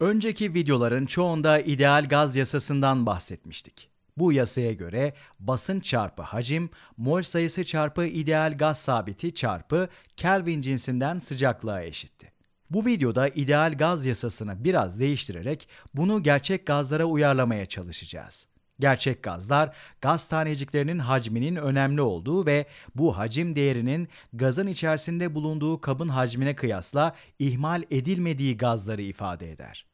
Önceki videoların çoğunda ideal gaz yasasından bahsetmiştik. Bu yasaya göre basın çarpı hacim, mol sayısı çarpı ideal gaz sabiti çarpı Kelvin cinsinden sıcaklığa eşitti. Bu videoda ideal gaz yasasını biraz değiştirerek bunu gerçek gazlara uyarlamaya çalışacağız. Gerçek gazlar, gaz taneciklerinin hacminin önemli olduğu ve bu hacim değerinin gazın içerisinde bulunduğu kabın hacmine kıyasla ihmal edilmediği gazları ifade eder.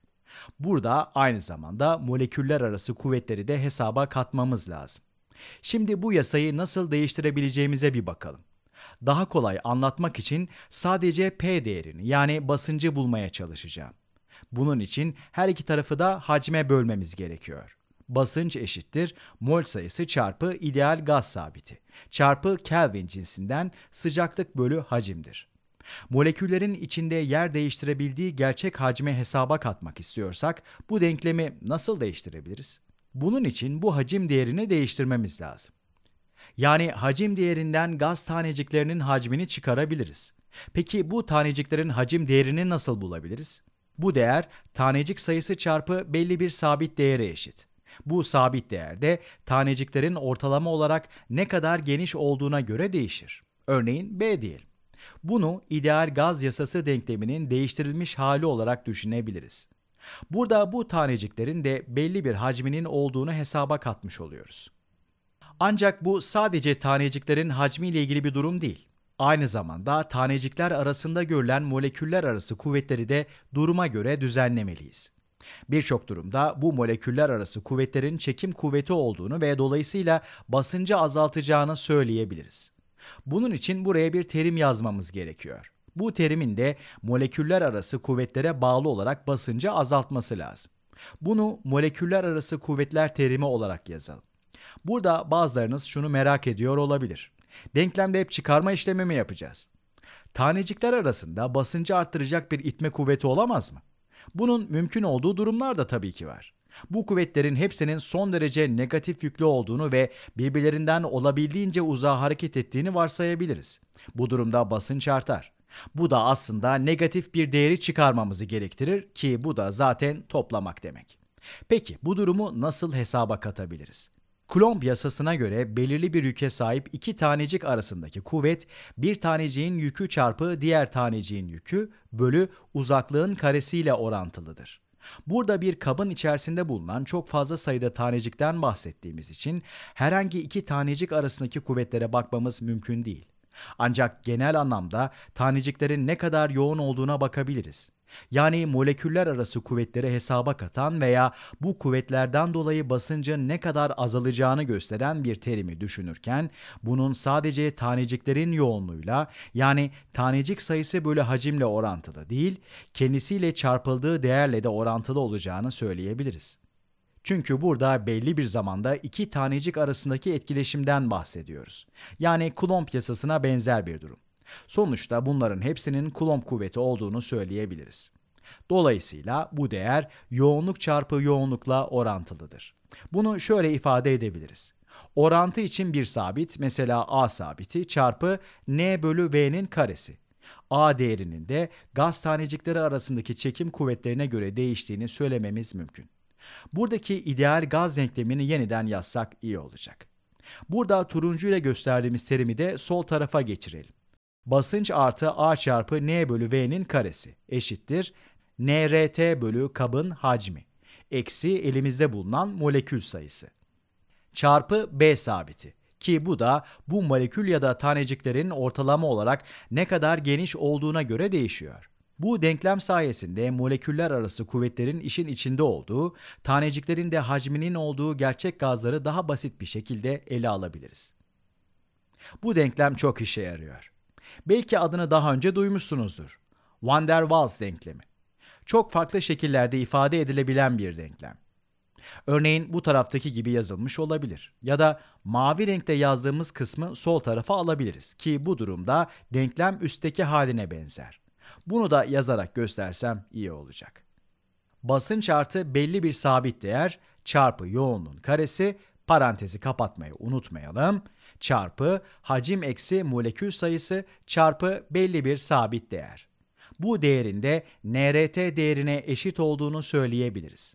Burada aynı zamanda moleküller arası kuvvetleri de hesaba katmamız lazım. Şimdi bu yasayı nasıl değiştirebileceğimize bir bakalım. Daha kolay anlatmak için sadece P değerini yani basıncı bulmaya çalışacağım. Bunun için her iki tarafı da hacme bölmemiz gerekiyor basınç eşittir mol sayısı çarpı ideal gaz sabiti çarpı Kelvin cinsinden sıcaklık bölü hacimdir. Moleküllerin içinde yer değiştirebildiği gerçek hacmi hesaba katmak istiyorsak bu denklemi nasıl değiştirebiliriz? Bunun için bu hacim değerini değiştirmemiz lazım. Yani hacim değerinden gaz taneciklerinin hacmini çıkarabiliriz. Peki bu taneciklerin hacim değerini nasıl bulabiliriz? Bu değer tanecik sayısı çarpı belli bir sabit değere eşit. Bu sabit değerde taneciklerin ortalama olarak ne kadar geniş olduğuna göre değişir. Örneğin B diyelim. Bunu ideal gaz yasası denkleminin değiştirilmiş hali olarak düşünebiliriz. Burada bu taneciklerin de belli bir hacminin olduğunu hesaba katmış oluyoruz. Ancak bu sadece taneciklerin hacmiyle ilgili bir durum değil. Aynı zamanda tanecikler arasında görülen moleküller arası kuvvetleri de duruma göre düzenlemeliyiz. Birçok durumda bu moleküller arası kuvvetlerin çekim kuvveti olduğunu ve dolayısıyla basıncı azaltacağını söyleyebiliriz. Bunun için buraya bir terim yazmamız gerekiyor. Bu terimin de moleküller arası kuvvetlere bağlı olarak basıncı azaltması lazım. Bunu moleküller arası kuvvetler terimi olarak yazalım. Burada bazılarınız şunu merak ediyor olabilir. Denklemde hep çıkarma işlemi mi yapacağız? Tanecikler arasında basıncı arttıracak bir itme kuvveti olamaz mı? Bunun mümkün olduğu durumlar da tabii ki var. Bu kuvvetlerin hepsinin son derece negatif yüklü olduğunu ve birbirlerinden olabildiğince uzağa hareket ettiğini varsayabiliriz. Bu durumda basınç artar. Bu da aslında negatif bir değeri çıkarmamızı gerektirir ki bu da zaten toplamak demek. Peki bu durumu nasıl hesaba katabiliriz? Coulomb yasasına göre belirli bir yüke sahip iki tanecik arasındaki kuvvet bir taneciğin yükü çarpı diğer taneciğin yükü bölü uzaklığın karesiyle orantılıdır. Burada bir kabın içerisinde bulunan çok fazla sayıda tanecikten bahsettiğimiz için herhangi iki tanecik arasındaki kuvvetlere bakmamız mümkün değil. Ancak genel anlamda taneciklerin ne kadar yoğun olduğuna bakabiliriz. Yani moleküller arası kuvvetleri hesaba katan veya bu kuvvetlerden dolayı basıncın ne kadar azalacağını gösteren bir terimi düşünürken bunun sadece taneciklerin yoğunluğuyla yani tanecik sayısı bölü hacimle orantılı değil, kendisiyle çarpıldığı değerle de orantılı olacağını söyleyebiliriz. Çünkü burada belli bir zamanda iki tanecik arasındaki etkileşimden bahsediyoruz. Yani Coulomb yasasına benzer bir durum. Sonuçta bunların hepsinin Coulomb kuvveti olduğunu söyleyebiliriz. Dolayısıyla bu değer yoğunluk çarpı yoğunlukla orantılıdır. Bunu şöyle ifade edebiliriz. Orantı için bir sabit mesela A sabiti çarpı N bölü V'nin karesi. A değerinin de gaz tanecikleri arasındaki çekim kuvvetlerine göre değiştiğini söylememiz mümkün. Buradaki ideal gaz denklemini yeniden yazsak iyi olacak. Burada turuncu ile gösterdiğimiz terimi de sol tarafa geçirelim. Basınç artı A çarpı N bölü V'nin karesi eşittir. NRT bölü kabın hacmi eksi elimizde bulunan molekül sayısı çarpı B sabiti ki bu da bu molekül ya da taneciklerin ortalama olarak ne kadar geniş olduğuna göre değişiyor. Bu denklem sayesinde moleküller arası kuvvetlerin işin içinde olduğu, taneciklerin de hacminin olduğu gerçek gazları daha basit bir şekilde ele alabiliriz. Bu denklem çok işe yarıyor. Belki adını daha önce duymuşsunuzdur. Van der Waals denklemi. Çok farklı şekillerde ifade edilebilen bir denklem. Örneğin bu taraftaki gibi yazılmış olabilir. Ya da mavi renkte yazdığımız kısmı sol tarafa alabiliriz ki bu durumda denklem üstteki haline benzer. Bunu da yazarak göstersem iyi olacak. Basınç artı belli bir sabit değer çarpı yoğunluğun karesi parantezi kapatmayı unutmayalım. Çarpı hacim eksi molekül sayısı çarpı belli bir sabit değer. Bu değerin de NRT değerine eşit olduğunu söyleyebiliriz.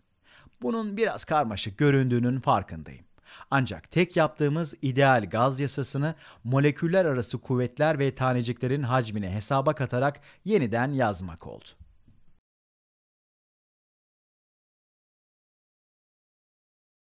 Bunun biraz karmaşık göründüğünün farkındayım. Ancak tek yaptığımız ideal gaz yasasını moleküller arası kuvvetler ve taneciklerin hacmini hesaba katarak yeniden yazmak oldu.